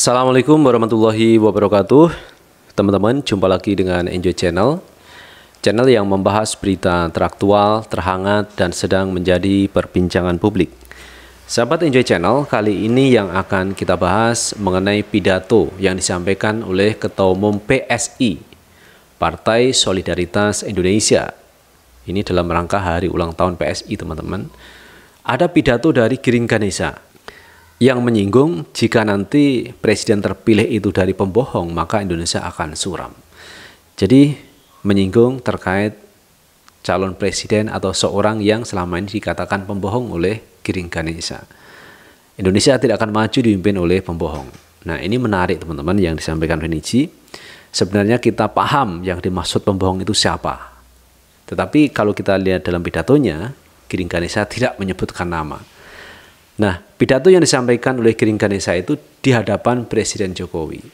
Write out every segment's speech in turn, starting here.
Assalamualaikum warahmatullahi wabarakatuh Teman-teman, jumpa lagi dengan Enjoy Channel Channel yang membahas berita teraktual, terhangat, dan sedang menjadi perbincangan publik Sahabat Enjoy Channel, kali ini yang akan kita bahas mengenai pidato yang disampaikan oleh Ketua Umum PSI, Partai Solidaritas Indonesia. Ini dalam rangka hari ulang tahun PSI, teman-teman. Ada pidato dari Giring Ganesa yang menyinggung jika nanti presiden terpilih itu dari pembohong maka Indonesia akan suram. Jadi menyinggung terkait calon presiden atau seorang yang selama ini dikatakan pembohong oleh Giring Ganesha. Indonesia tidak akan maju dipimpin oleh pembohong. Nah ini menarik teman-teman yang disampaikan Renici. Sebenarnya kita paham yang dimaksud pembohong itu siapa. Tetapi kalau kita lihat dalam pidatonya, Giring Ganesha tidak menyebutkan nama Nah, pidato yang disampaikan oleh Giring Ganesa itu di hadapan Presiden Jokowi.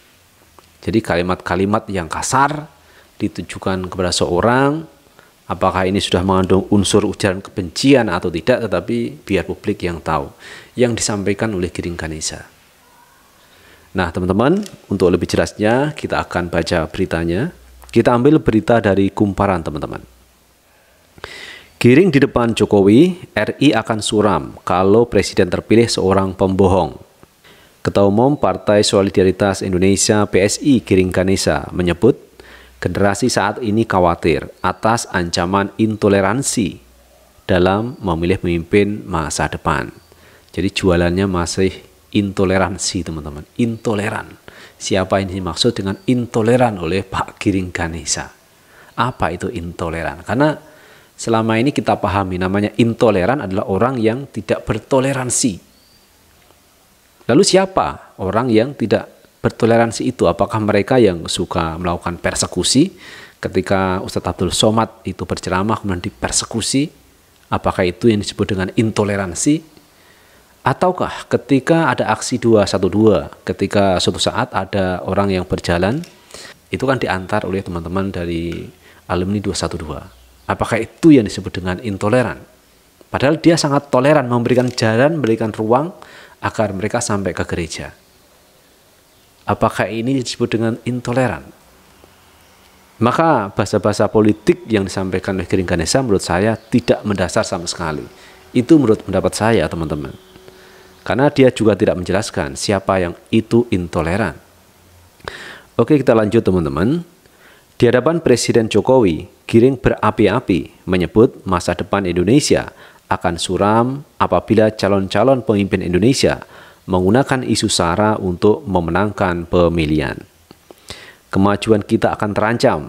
Jadi kalimat-kalimat yang kasar ditujukan kepada seorang apakah ini sudah mengandung unsur ujaran kebencian atau tidak tetapi biar publik yang tahu yang disampaikan oleh Giring Ganesa. Nah, teman-teman, untuk lebih jelasnya kita akan baca beritanya. Kita ambil berita dari Kumparan, teman-teman. Giring di depan Jokowi, RI akan suram kalau presiden terpilih seorang pembohong. Ketua Umum Partai Solidaritas Indonesia PSI Giring Ganesa menyebut, generasi saat ini khawatir atas ancaman intoleransi dalam memilih pemimpin masa depan. Jadi jualannya masih intoleransi teman-teman, intoleran. Siapa ini dimaksud dengan intoleran oleh Pak Giring Ganesa? Apa itu intoleran? Karena selama ini kita pahami namanya intoleran adalah orang yang tidak bertoleransi. Lalu siapa orang yang tidak bertoleransi itu? Apakah mereka yang suka melakukan persekusi ketika Ustadz Abdul Somad itu berceramah kemudian dipersekusi? Apakah itu yang disebut dengan intoleransi? Ataukah ketika ada aksi 212, ketika suatu saat ada orang yang berjalan, itu kan diantar oleh teman-teman dari alumni 212. Apakah itu yang disebut dengan intoleran? Padahal dia sangat toleran memberikan jalan, memberikan ruang agar mereka sampai ke gereja. Apakah ini disebut dengan intoleran? Maka bahasa-bahasa politik yang disampaikan oleh Kering Ganesha menurut saya tidak mendasar sama sekali. Itu menurut pendapat saya teman-teman. Karena dia juga tidak menjelaskan siapa yang itu intoleran. Oke kita lanjut teman-teman. Di hadapan Presiden Jokowi, Giring berapi-api menyebut masa depan Indonesia akan suram apabila calon-calon pemimpin Indonesia menggunakan isu sara untuk memenangkan pemilihan. Kemajuan kita akan terancam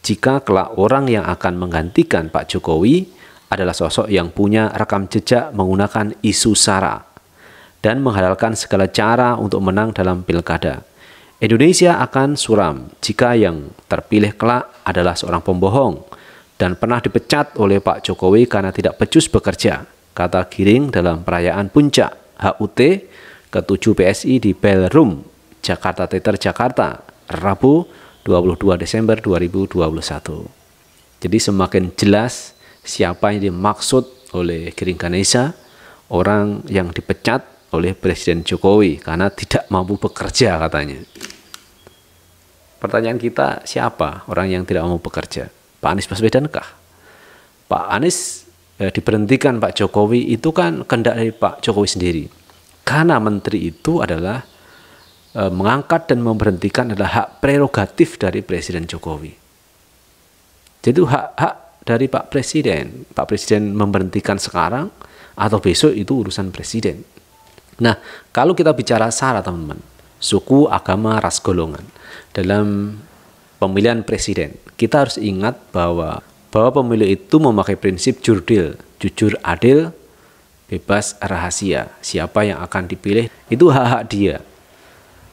jika kelak orang yang akan menggantikan Pak Jokowi adalah sosok yang punya rekam jejak menggunakan isu sara dan menghalalkan segala cara untuk menang dalam pilkada. Indonesia akan suram jika yang terpilih kelak adalah seorang pembohong dan pernah dipecat oleh Pak Jokowi karena tidak pecus bekerja, kata Giring dalam perayaan puncak HUT ke-7 PSI di Belrum, Jakarta Teater Jakarta, Rabu 22 Desember 2021. Jadi semakin jelas siapa yang dimaksud oleh Giring Ganesha, orang yang dipecat oleh Presiden Jokowi karena tidak mampu bekerja katanya pertanyaan kita siapa orang yang tidak mau bekerja? Pak Anies Baswedan kah? Pak Anies eh, diberhentikan Pak Jokowi itu kan kehendak dari Pak Jokowi sendiri. Karena menteri itu adalah eh, mengangkat dan memberhentikan adalah hak prerogatif dari Presiden Jokowi. Jadi hak-hak dari Pak Presiden. Pak Presiden memberhentikan sekarang atau besok itu urusan Presiden. Nah, kalau kita bicara sara teman-teman, suku, agama, ras, golongan dalam pemilihan presiden. Kita harus ingat bahwa bahwa pemilu itu memakai prinsip jurdil, jujur adil, bebas rahasia. Siapa yang akan dipilih itu hak-hak dia.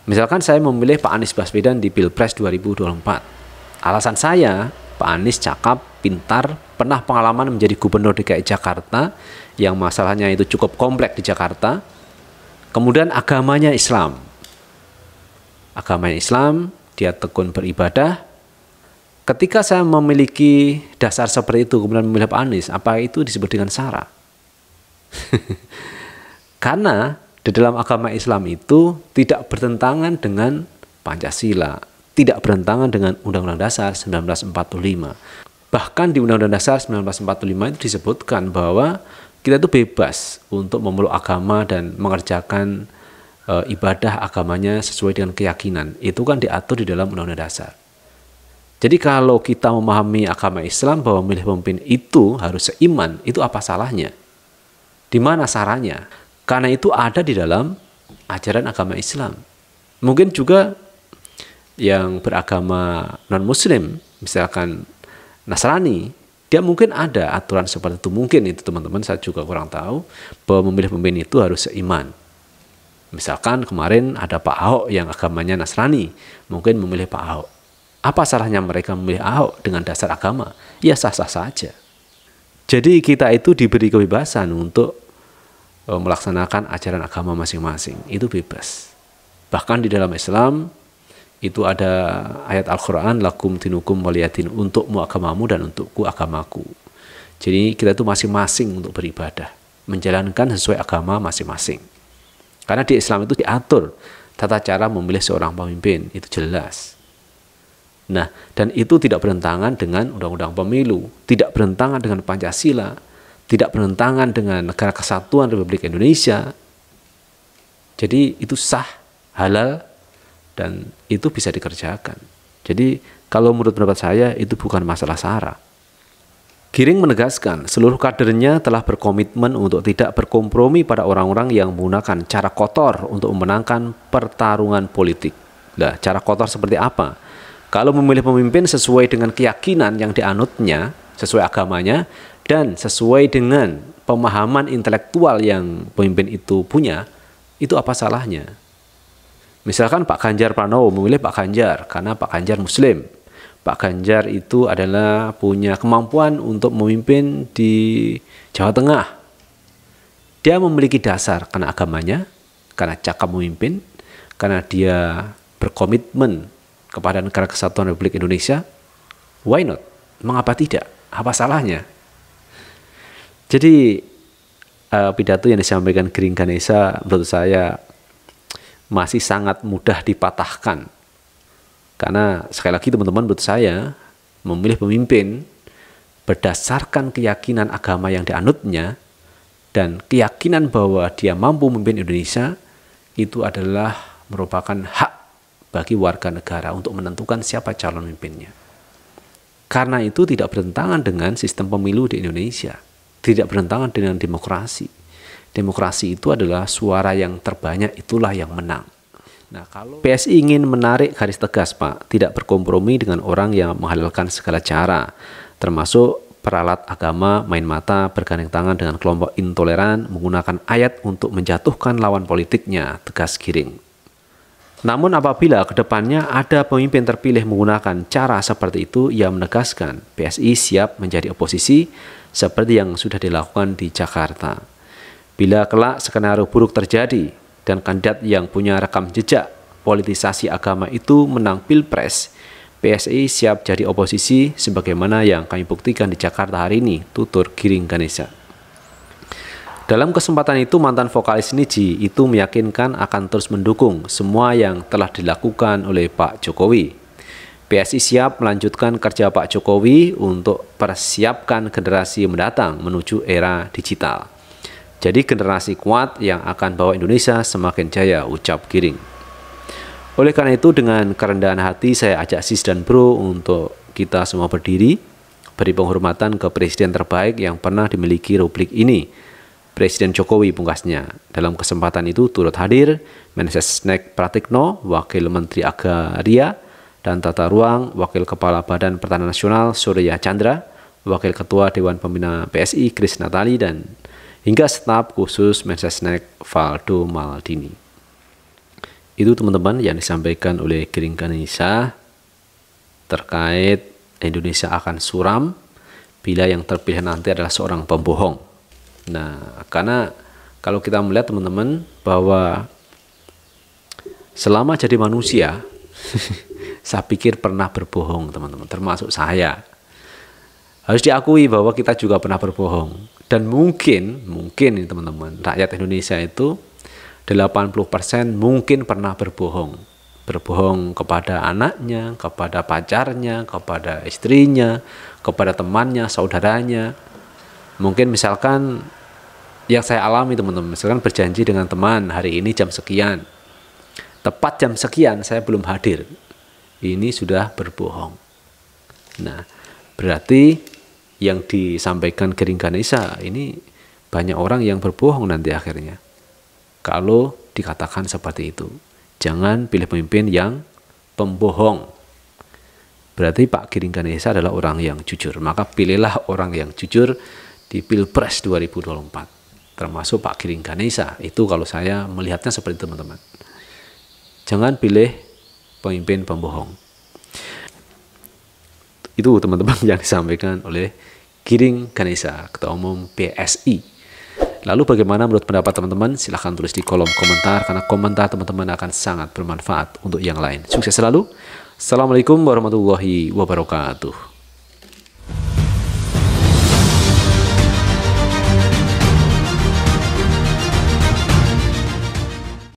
Misalkan saya memilih Pak Anies Baswedan di Pilpres 2024. Alasan saya, Pak Anies cakap, pintar, pernah pengalaman menjadi gubernur DKI Jakarta yang masalahnya itu cukup kompleks di Jakarta. Kemudian agamanya Islam, agama Islam, dia tekun beribadah. Ketika saya memiliki dasar seperti itu, kemudian memilih Pak Anies, apa itu disebut dengan sara? Karena di dalam agama Islam itu tidak bertentangan dengan Pancasila, tidak bertentangan dengan Undang-Undang Dasar 1945. Bahkan di Undang-Undang Dasar 1945 itu disebutkan bahwa kita itu bebas untuk memeluk agama dan mengerjakan e, ibadah agamanya sesuai dengan keyakinan. Itu kan diatur di dalam undang-undang dasar. Jadi kalau kita memahami agama Islam bahwa memilih pemimpin itu harus seiman, itu apa salahnya? Di mana sarannya? Karena itu ada di dalam ajaran agama Islam. Mungkin juga yang beragama non-muslim, misalkan Nasrani, dia mungkin ada aturan seperti itu. Mungkin itu teman-teman, saya juga kurang tahu bahwa memilih pemimpin itu harus seiman. Misalkan kemarin ada Pak Ahok yang agamanya Nasrani, mungkin memilih Pak Ahok. Apa salahnya mereka memilih Ahok dengan dasar agama? Ya sah-sah saja. Jadi kita itu diberi kebebasan untuk e, melaksanakan ajaran agama masing-masing. Itu bebas. Bahkan di dalam Islam itu ada ayat Al-Quran lakum tinukum waliyatin untukmu agamamu dan untukku agamaku. Jadi kita itu masing-masing untuk beribadah. Menjalankan sesuai agama masing-masing. Karena di Islam itu diatur tata cara memilih seorang pemimpin, itu jelas. Nah, dan itu tidak berentangan dengan undang-undang pemilu, tidak berentangan dengan Pancasila, tidak berentangan dengan negara kesatuan Republik Indonesia. Jadi itu sah, halal, dan itu bisa dikerjakan. Jadi kalau menurut pendapat saya itu bukan masalah sara, Giring menegaskan, seluruh kadernya telah berkomitmen untuk tidak berkompromi pada orang-orang yang menggunakan cara kotor untuk memenangkan pertarungan politik. Nah, cara kotor seperti apa? Kalau memilih pemimpin sesuai dengan keyakinan yang dianutnya, sesuai agamanya, dan sesuai dengan pemahaman intelektual yang pemimpin itu punya, itu apa salahnya? Misalkan Pak Ganjar Pranowo memilih Pak Ganjar karena Pak Ganjar Muslim, Pak Ganjar itu adalah punya kemampuan untuk memimpin di Jawa Tengah. Dia memiliki dasar karena agamanya, karena cakap memimpin, karena dia berkomitmen kepada negara kesatuan Republik Indonesia. Why not? Mengapa tidak? Apa salahnya? Jadi uh, pidato yang disampaikan Gering Ganesa menurut saya masih sangat mudah dipatahkan karena sekali lagi teman-teman menurut saya memilih pemimpin berdasarkan keyakinan agama yang dianutnya dan keyakinan bahwa dia mampu memimpin Indonesia itu adalah merupakan hak bagi warga negara untuk menentukan siapa calon pemimpinnya. Karena itu tidak bertentangan dengan sistem pemilu di Indonesia, tidak bertentangan dengan demokrasi. Demokrasi itu adalah suara yang terbanyak itulah yang menang. Nah, kalau PSI ingin menarik garis tegas, Pak, tidak berkompromi dengan orang yang menghalalkan segala cara, termasuk peralat agama, main mata, bergandeng tangan dengan kelompok intoleran, menggunakan ayat untuk menjatuhkan lawan politiknya, tegas Giring. Namun apabila kedepannya ada pemimpin terpilih menggunakan cara seperti itu, ia menegaskan PSI siap menjadi oposisi seperti yang sudah dilakukan di Jakarta. Bila kelak skenario buruk terjadi, dan kandidat yang punya rekam jejak politisasi agama itu menang pilpres, PSI siap jadi oposisi sebagaimana yang kami buktikan di Jakarta hari ini, tutur Giring Ganesha. Dalam kesempatan itu, mantan vokalis Niji itu meyakinkan akan terus mendukung semua yang telah dilakukan oleh Pak Jokowi. PSI siap melanjutkan kerja Pak Jokowi untuk persiapkan generasi mendatang menuju era digital. Jadi generasi kuat yang akan bawa Indonesia semakin jaya, ucap Giring. Oleh karena itu, dengan kerendahan hati saya ajak sis dan bro untuk kita semua berdiri, beri penghormatan ke presiden terbaik yang pernah dimiliki republik ini, Presiden Jokowi pungkasnya. Dalam kesempatan itu turut hadir Mensesnek Pratikno, Wakil Menteri Agraria dan Tata Ruang, Wakil Kepala Badan Pertahanan Nasional Surya Chandra, Wakil Ketua Dewan Pembina PSI Kris Natali dan hingga staf khusus Mensesnek Valdo Maldini. Itu teman-teman yang disampaikan oleh Giring Ganesha terkait Indonesia akan suram bila yang terpilih nanti adalah seorang pembohong. Nah, karena kalau kita melihat teman-teman bahwa selama jadi manusia saya pikir pernah berbohong teman-teman termasuk saya harus diakui bahwa kita juga pernah berbohong. Dan mungkin, mungkin ini teman-teman, rakyat Indonesia itu 80% mungkin pernah berbohong. Berbohong kepada anaknya, kepada pacarnya, kepada istrinya, kepada temannya, saudaranya. Mungkin misalkan yang saya alami teman-teman, misalkan berjanji dengan teman hari ini jam sekian. Tepat jam sekian saya belum hadir. Ini sudah berbohong. Nah, berarti yang disampaikan Gering Ganesha ini banyak orang yang berbohong nanti akhirnya. Kalau dikatakan seperti itu, jangan pilih pemimpin yang pembohong. Berarti Pak Gering Ganesha adalah orang yang jujur. Maka pilihlah orang yang jujur di Pilpres 2024. Termasuk Pak Gering Ganesha. Itu kalau saya melihatnya seperti teman-teman. Jangan pilih pemimpin pembohong. Itu teman-teman yang disampaikan oleh Giring Ganesa, Ketua Umum PSI. Lalu bagaimana menurut pendapat teman-teman? Silahkan tulis di kolom komentar karena komentar teman-teman akan sangat bermanfaat untuk yang lain. Sukses selalu. Assalamualaikum warahmatullahi wabarakatuh.